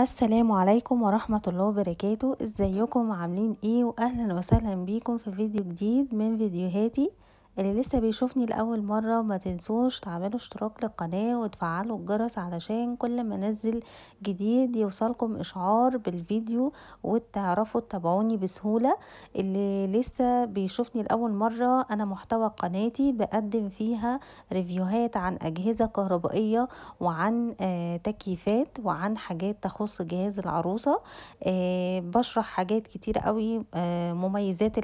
السلام عليكم ورحمة الله وبركاته ازيكم عاملين ايه واهلا وسهلا بيكم في فيديو جديد من فيديوهاتي اللي لسه بيشوفني لأول مرة ما تنسوش تعملوا اشتراك للقناة وتفعلوا الجرس علشان كل ما انزل جديد يوصلكم اشعار بالفيديو وتعرفوا تتابعوني بسهولة اللي لسه بيشوفني لأول مرة انا محتوى قناتي بقدم فيها ريفيوهات عن اجهزة كهربائية وعن آه، تكييفات وعن حاجات تخص جهاز العروسة آه، بشرح حاجات كتير قوي آه، مميزات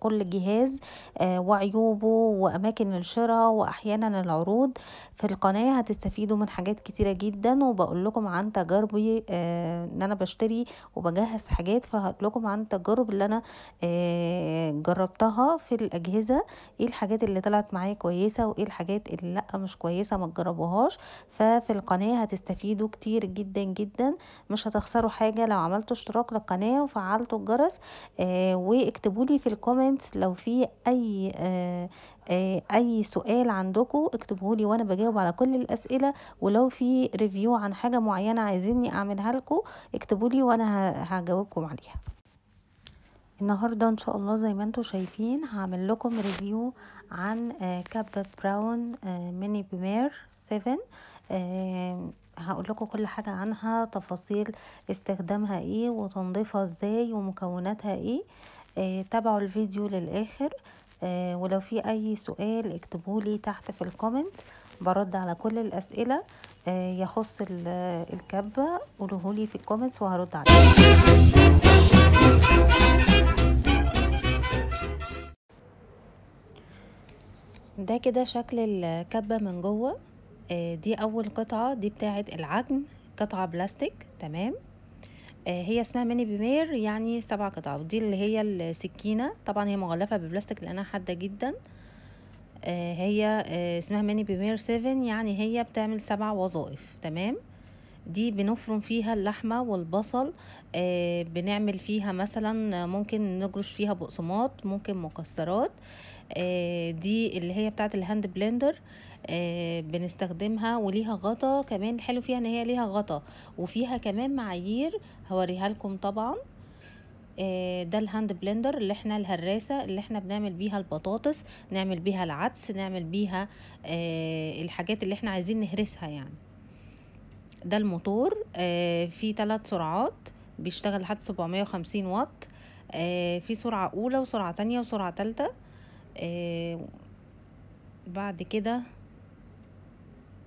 كل جهاز وعيوبه وأماكن الشراء وأحيانا العروض في القناة هتستفيدوا من حاجات كتيرة جدا وبقول لكم عن تجاربي آه، إن أنا بشتري وبجهز حاجات فهقول لكم عن التجارب اللي أنا آه، جربتها في الأجهزة إيه الحاجات اللي طلعت معايا كويسة وإيه الحاجات اللي لأ مش كويسة ما تجربوهاش ففي القناة هتستفيدوا كتير جدا جدا مش هتخسروا حاجة لو عملتوا اشتراك للقناة وفعلتوا الجرس آه، لي في الكومنت لو في أي آه، اي سؤال عندكم لي وانا بجاوب على كل الاسئله ولو في ريفيو عن حاجه معينه عايزيني اعملها لكم اكتبولي وانا هجاوبكم عليها النهاردة ان شاء الله زي ما انتم شايفين هعمل لكم ريفيو عن آه، كاب براون آه، ميني بمير 7 هقول لكم كل حاجة عنها تفاصيل استخدامها ايه وتنظيفها ازاي ومكوناتها ايه تابعوا الفيديو للاخر آه، ولو في اي سؤال لي تحت في الكومنت برد على كل الاسئله آه، يخص الكبه قولوهولي في الكومنتس وهرد عليه ده كده شكل الكبة من جوه آه، دي أول قطعة دي بتاعت العجن قطعة بلاستيك تمام آه، هي اسمها ميني بمير يعني سبع قطع ودي اللي هي السكينه طبعا هي مغلفه ببلاستيك لانها حاده جدا آه، هي آه، اسمها ميني بمير 7 يعني هي بتعمل سبع وظائف تمام دي بنفرم فيها اللحمة والبصل بنعمل فيها مثلا ممكن نجرش فيها بقسماط ممكن مكسرات دي اللي هي بتاعت الهاند بلندر آه، بنستخدمها وليها غطا كمان حلو فيها ان هي ليها غطا وفيها كمان معايير هوريها لكم طبعا آه، ده الهاند بلندر اللي احنا الهراسه اللي احنا بنعمل بيها البطاطس نعمل بيها العدس نعمل بيها آه، الحاجات اللي احنا عايزين نهرسها يعني ده الموتور في ثلاث سرعات بيشتغل لحد 750 واط في سرعه اولى وسرعه تانية وسرعه تالتة بعد كده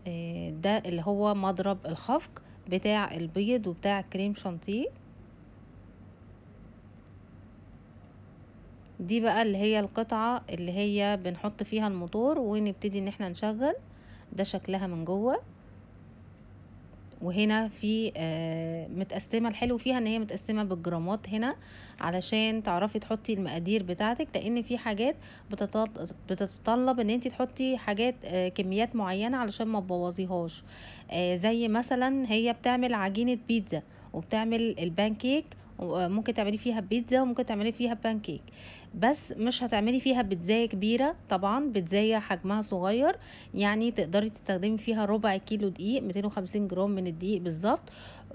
آه، ده اللي هو مضرب الخفق بتاع البيض وبتاع كريم شانتيه دي بقى اللي هي القطعة اللي هي بنحط فيها الموتور ونبتدي ان احنا نشغل ده شكلها من جوه وهنا في آه، متقسمه الحلو فيها ان هي متقسمه بالجرامات هنا علشان تعرفي تحطي المقادير بتاعتك لان في حاجات بتتطلب ان انت تحطي حاجات آه، كميات معينه علشان ما تبوظيهاش آه، زي مثلا هي بتعمل عجينه بيتزا وبتعمل البانكيك ممكن تعملي فيها بيتزا وممكن تعملي فيها بانكيك بس مش هتعملي فيها بيتزاية كبيرة طبعا بيتزاية حجمها صغير يعني تقدري تستخدمي فيها ربع كيلو دقيق 250 جرام من الدقيق بالظبط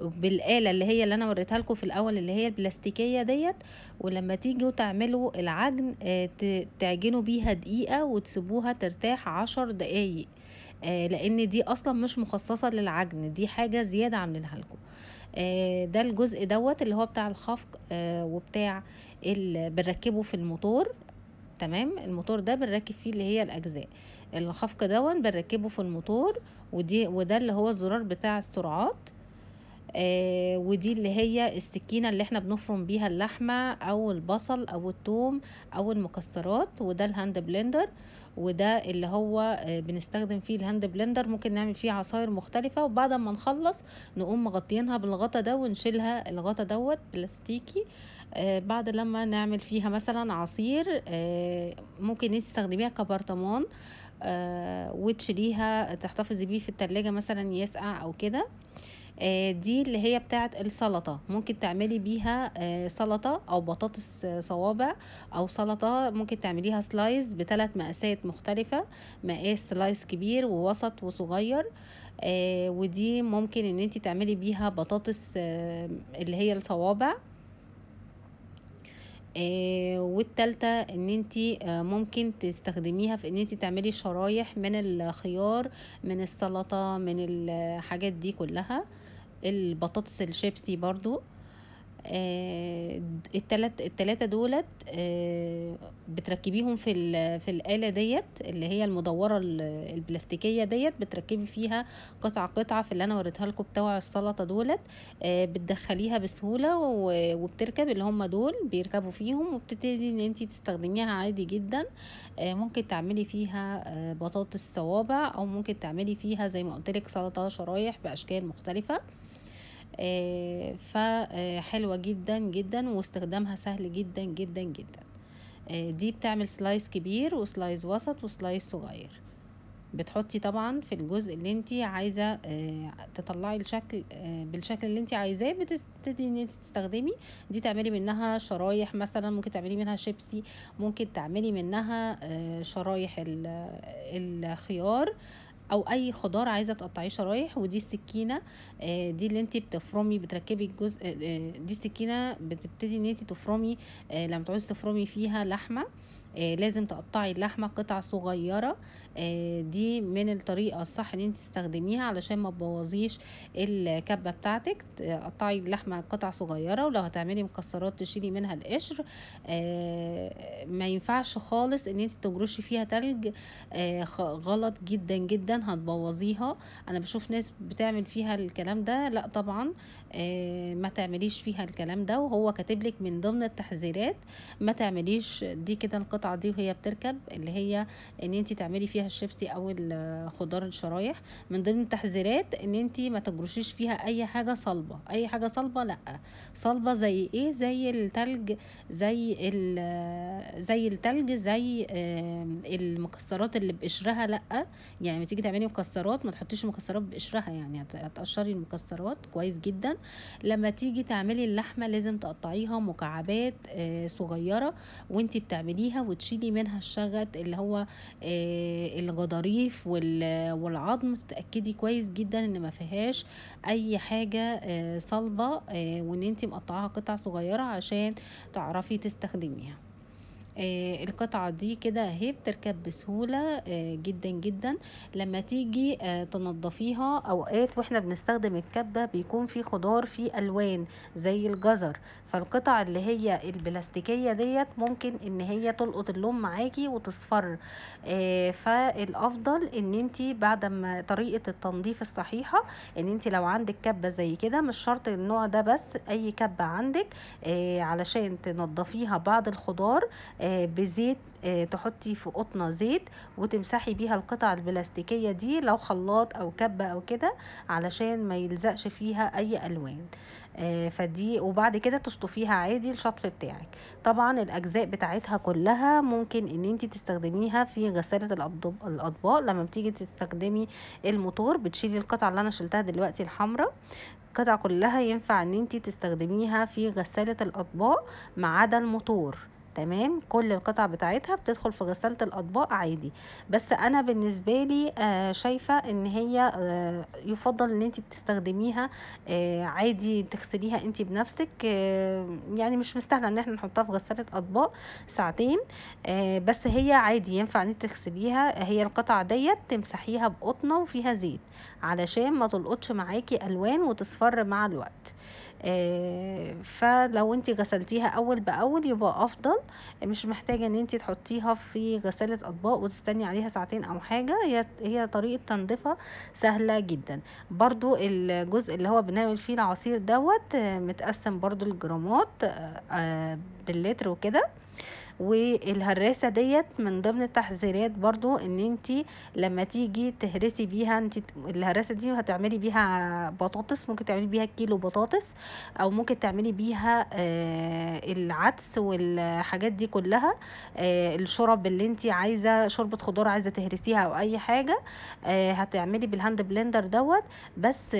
بالآلة اللي هي اللي أنا وريتها لكم في الأول اللي هي البلاستيكية ديت ولما تيجوا تعملوا العجن آه، تعجنوا بيها دقيقة وتسيبوها ترتاح عشر دقايق آه، لأن دي أصلا مش مخصصة للعجن دي حاجة زيادة عاملينها لكم آه، ده الجزء دوت اللي هو بتاع الخفق آه، وبتاع بنركبه في الموتور تمام الموتور ده بنركب فيه اللي هي الاجزاء الخفق ده بنركبه في الموتور ودي وده اللي هو الزرار بتاع السرعات آه ودي اللي هي السكينة اللي احنا بنفرم بيها اللحمة او البصل او التوم او المكسرات وده الهاند بلندر وده اللي هو آه، بنستخدم فيه الهاند بلندر ممكن نعمل فيه عصاير مختلفه وبعد ما نخلص نقوم مغطينها بالغطا ده ونشيلها الغطا دوت بلاستيكي آه، بعد لما نعمل فيها مثلا عصير آه، ممكن نستخدميها تستخدميها كبرطمان وتشليها تحتفظي بيه في التلاجة مثلا يسقع او كده آه، دي اللي هي بتاعه السلطه ممكن تعملي بيها آه، سلطه او بطاطس آه، صوابع او سلطه ممكن تعمليها سلايز بثلاث مقاسات مختلفه مقاس سلايز كبير ووسط وصغير ودي ممكن ان انت تعملي بيها بطاطس اللي هي الصوابع آه والتالتة ان انت آه ممكن تستخدميها في ان انت تعملي شرايح من الخيار من السلطة من الحاجات دي كلها البطاطس الشيبسي برضو آه، التلات التلاتة دولت آه، بتركبيهم في في الآلة ديت اللي هي المدورة البلاستيكية ديت بتركبي فيها قطعة قطعة في اللي أنا وريتها لكم بتوع السلطة دولت آه، بتدخليها بسهولة وبتركب اللي هم دول بيركبوا فيهم وبتبتدي إن أنت تستخدميها عادي جدا ممكن تعملي فيها بطاطس صوابع أو ممكن تعملي فيها زي ما قلت لك سلطة شرايح بأشكال مختلفة آه، فحلوة جدا جدا واستخدامها سهل جدا جدا جدا آه، دي بتعمل سلايس كبير وسلايس وسط وسلايس صغير بتحطي طبعا في الجزء اللي انت عايزه آه، تطلعي الشكل بالشكل اللي انت عايزاه بتبتدي ان انت تستخدمي دي تعملي منها شرايح مثلا ممكن تعملي منها شيبسي ممكن تعملي منها شرايح الخيار او اي خضار عايزه تقطعيه شرايح ودي السكينه آه، دي اللي انت بتفرمي بتركبي الجزء آه، دي السكينه بتبتدي ان انت تفرمي آه، لما تعوزي تفرمي فيها لحمه لازم تقطعي اللحمه قطع صغيره آه، دي من الطريقه الصح ان انت تستخدميها علشان ما تبوظيش الكبه بتاعتك قطعي اللحمه قطع صغيره ولو هتعملي مكسرات تشيلي منها القشر آه، ما ينفعش خالص ان انت تجرشي فيها تلج آه، غلط جدا جدا هتبوظيها انا بشوف ناس بتعمل فيها الكلام ده لا طبعا ما تعمليش فيها الكلام ده وهو كاتب لك من ضمن التحذيرات ما تعمليش دي كده القطعه دي وهي بتركب اللي هي ان انت تعملي فيها فيها الشيبسي او الخضار الشرايح من ضمن التحذيرات ان انت ما تجرشيش فيها اي حاجه صلبه اي حاجه صلبه لا صلبه زي ايه زي التلج زي ال زي التلج زي المكسرات اللي بقشرها لا يعني لما تيجي تعملي مكسرات ما تحطيش مكسرات بقشرها يعني هتقشري المكسرات كويس جدا لما تيجي تعملي اللحمه لازم تقطعيها مكعبات آه، صغيره وانت بتعمليها وتشيلي منها الشغط اللي هو آه، الغضاريف والعظم تتاكدي كويس جدا ان ما فيهاش اي حاجه آه، صلبه آه، وان انت مقطعاها قطع صغيره عشان تعرفي تستخدميها آه القطعة دي كده اهي بتركب بسهولة آه جدا جدا لما تيجي آه تنضفيها اوقات واحنا بنستخدم الكبة بيكون في خضار في الوان زي الجزر فالقطع اللي هي البلاستيكية ديت ممكن ان هي تلقط اللون معاكي وتصفر آه، فالافضل ان انت بعد ما طريقة التنظيف الصحيحة ان انت لو عندك كبة زي كده مش شرط النوع ده بس اي كبة عندك آه، علشان تنضفيها بعض الخضار آه، بزيت آه، تحطي في قطنة زيت وتمسحي بيها القطع البلاستيكية دي لو خلاط او كبة او كده علشان ما يلزقش فيها اي الوان آه، فدي وبعد كده تشطفيها عادي الشطف بتاعك طبعا الاجزاء بتاعتها كلها ممكن ان انت تستخدميها في غسالة الاطباق لما بتيجي تستخدمي الموتور بتشيلي القطعة اللي انا شلتها دلوقتي الحمراء القطع كلها ينفع ان انت تستخدميها في غسالة الاطباق ما عدا الموتور تمام كل القطع بتاعتها بتدخل في غسالة الأطباق عادي بس أنا بالنسبة لي آه شايفة إن هي آه يفضل إن أنت تستخدميها آه عادي تغسليها أنت بنفسك آه يعني مش مستاهلة إن احنا نحطها في غسالة أطباق ساعتين آه بس هي عادي ينفع إن أنت تغسليها هي القطعة ديت تمسحيها بقطنة وفيها زيت علشان ما تلقطش معاكي ألوان وتصفر مع الوقت آه، فلو انت غسلتيها اول باول يبقى افضل مش محتاجه ان انت تحطيها في غساله اطباق وتستني عليها ساعتين او حاجه هي طريقه تنظيفها سهله جدا برضو الجزء اللي هو بنعمل فيه العصير دوت آه، متقسم برضو الجرامات آه، باللتر وكده والهراسة ديت من ضمن التحذيرات برضو ان انت لما تيجي تهرسي بيها انت الهراسة دي هتعملي بيها بطاطس ممكن تعملي بيها كيلو بطاطس او ممكن تعملي بيها آه، العدس والحاجات دي كلها آه، الشرب اللي انت عايزة شوربة خضار عايزة تهرسيها او اي حاجة آه، هتعملي بالهاند بلندر دوت بس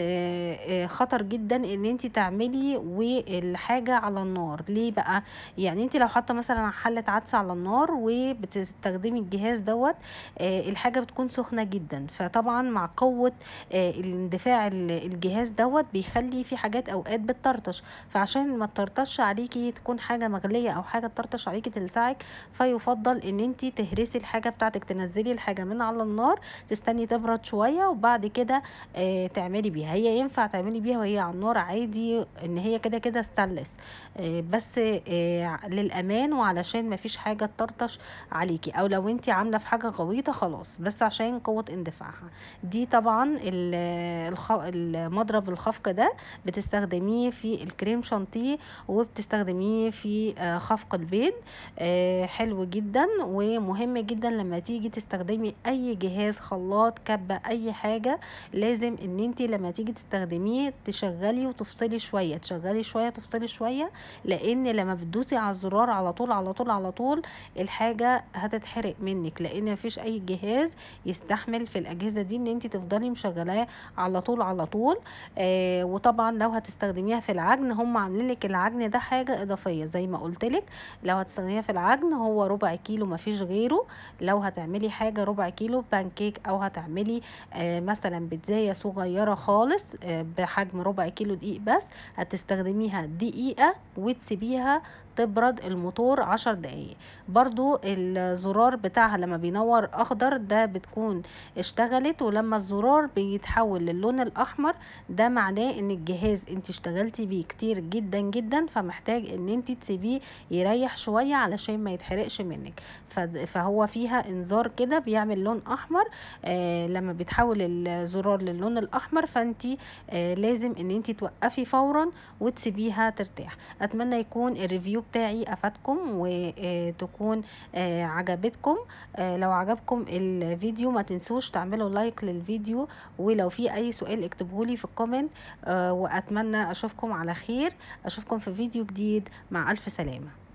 خطر جدا ان انت تعملي والحاجة على النار ليه بقى يعني انت لو حاطة مثلا حلة عدس عدسة على النار وبتستخدمي الجهاز دوت آه، الحاجة بتكون سخنة جدا فطبعا مع قوة آه، الاندفاع الجهاز دوت بيخلي في حاجات اوقات بتطرطش فعشان ما تطرطش عليكي تكون حاجة مغلية او حاجة تطرطش عليكي تلسعك فيفضل ان انت تهرسي الحاجة بتاعتك تنزلي الحاجة من على النار تستني تبرد شوية وبعد كده آه، تعملي بيها هي ينفع تعملي بيها وهي على النار عادي ان هي كده كده ستانلس بس للامان وعلشان ما مفيش حاجه تطرطش عليكي او لو انت عامله في حاجه غويطه خلاص بس عشان قوه اندفاعها دي طبعا المضرب الخفقه ده بتستخدميه في الكريم شانتيه وبتستخدميه في آه، خفق البيض آه، حلو جدا ومهم جدا لما تيجي تستخدمي اي جهاز خلاط كبه اي حاجه لازم ان انت لما تيجي تستخدميه تشغلي وتفصلي شويه تشغلي شويه تفصلي شويه لان لما بتدوسي على الزرار على طول على طول على على طول الحاجة هتتحرق منك لان مفيش اي جهاز يستحمل في الاجهزة دي ان انت تفضلي مشغلاه على طول على طول آه وطبعا لو هتستخدميها في العجن هم عاملين لك العجن ده حاجة اضافية زي ما قلتلك لو هتستخدميها في العجن هو ربع كيلو مفيش غيره لو هتعملي حاجة ربع كيلو بانكيك او هتعملي آه مثلا بتزاية صغيرة خالص آه بحجم ربع كيلو دقيق بس هتستخدميها دقيقة وتسيبيها تبرد الموتور عشر دقايق برضو الزرار بتاعها لما بينور اخضر ده بتكون اشتغلت ولما الزرار بيتحول للون الاحمر ده معناه ان الجهاز انت اشتغلتي بيه كتير جدا جدا فمحتاج ان انت تسيبيه يريح شوية علشان ما يتحرقش منك فهو فيها انذار كده بيعمل لون احمر آه لما بيتحول الزرار للون الاحمر فانت آه لازم ان انت توقفي فورا وتسيبيها ترتاح اتمنى يكون الريفيو بتاعي افادكم وتكون آه، آه، عجبتكم آه، لو عجبكم الفيديو ما تنسوش تعملوا لايك للفيديو ولو في اي سؤال اكتبهولي في الكومنت واتمنى اشوفكم على خير اشوفكم في فيديو جديد مع الف سلامه